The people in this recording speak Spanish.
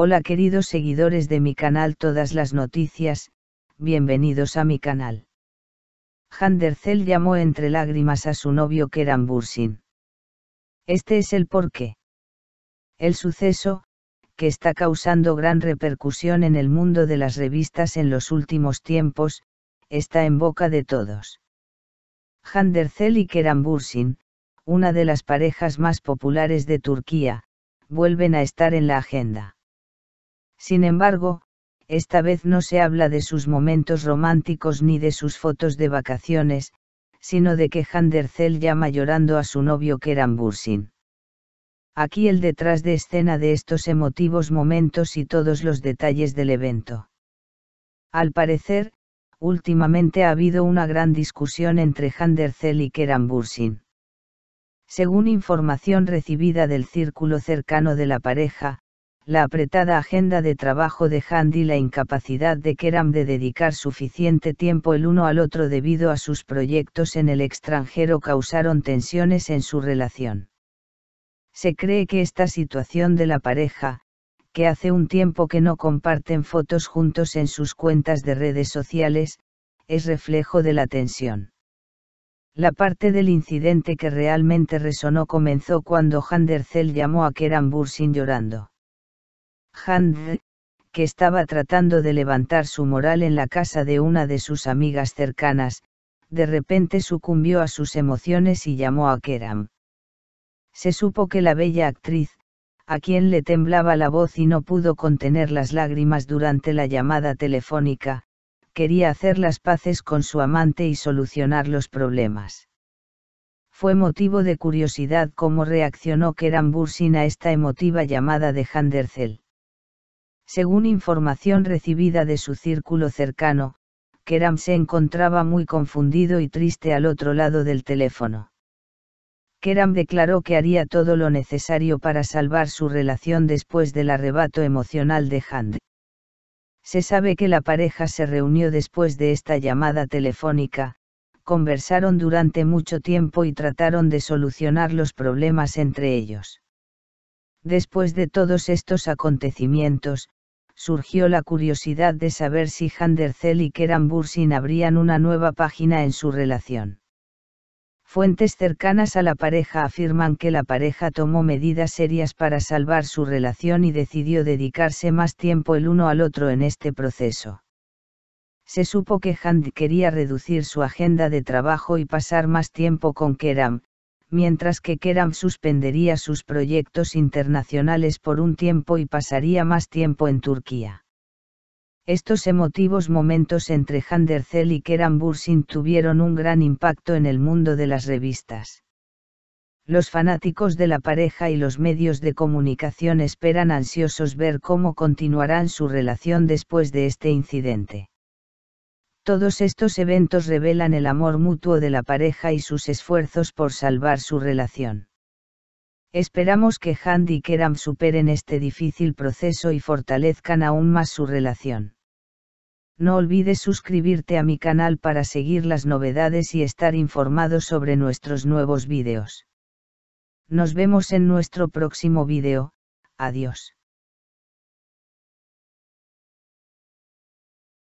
Hola queridos seguidores de mi canal Todas las Noticias, bienvenidos a mi canal. Handercel llamó entre lágrimas a su novio Keran Bursin. Este es el porqué. El suceso, que está causando gran repercusión en el mundo de las revistas en los últimos tiempos, está en boca de todos. Handercel y Keran Bursin, una de las parejas más populares de Turquía, vuelven a estar en la agenda. Sin embargo, esta vez no se habla de sus momentos románticos ni de sus fotos de vacaciones, sino de que Handercel llama llorando a su novio Keran Bursin. Aquí el detrás de escena de estos emotivos momentos y todos los detalles del evento. Al parecer, últimamente ha habido una gran discusión entre Handercel y Keran Bursin. Según información recibida del círculo cercano de la pareja, la apretada agenda de trabajo de Hand y la incapacidad de Keram de dedicar suficiente tiempo el uno al otro debido a sus proyectos en el extranjero causaron tensiones en su relación. Se cree que esta situación de la pareja, que hace un tiempo que no comparten fotos juntos en sus cuentas de redes sociales, es reflejo de la tensión. La parte del incidente que realmente resonó comenzó cuando Handercel llamó a Keram Bursin llorando Hand, que estaba tratando de levantar su moral en la casa de una de sus amigas cercanas, de repente sucumbió a sus emociones y llamó a Keram. Se supo que la bella actriz, a quien le temblaba la voz y no pudo contener las lágrimas durante la llamada telefónica, quería hacer las paces con su amante y solucionar los problemas. Fue motivo de curiosidad cómo reaccionó Keram Bursin a esta emotiva llamada de Handercel. Según información recibida de su círculo cercano, Keram se encontraba muy confundido y triste al otro lado del teléfono. Keram declaró que haría todo lo necesario para salvar su relación después del arrebato emocional de Hand. Se sabe que la pareja se reunió después de esta llamada telefónica, conversaron durante mucho tiempo y trataron de solucionar los problemas entre ellos. Después de todos estos acontecimientos, surgió la curiosidad de saber si Handercel y Keran Bursin abrían una nueva página en su relación. Fuentes cercanas a la pareja afirman que la pareja tomó medidas serias para salvar su relación y decidió dedicarse más tiempo el uno al otro en este proceso. Se supo que Hand quería reducir su agenda de trabajo y pasar más tiempo con Keram, mientras que Keram suspendería sus proyectos internacionales por un tiempo y pasaría más tiempo en Turquía. Estos emotivos momentos entre Handercel y Keram Bursin tuvieron un gran impacto en el mundo de las revistas. Los fanáticos de la pareja y los medios de comunicación esperan ansiosos ver cómo continuarán su relación después de este incidente. Todos estos eventos revelan el amor mutuo de la pareja y sus esfuerzos por salvar su relación. Esperamos que Handy y Keram superen este difícil proceso y fortalezcan aún más su relación. No olvides suscribirte a mi canal para seguir las novedades y estar informado sobre nuestros nuevos vídeos. Nos vemos en nuestro próximo vídeo, adiós.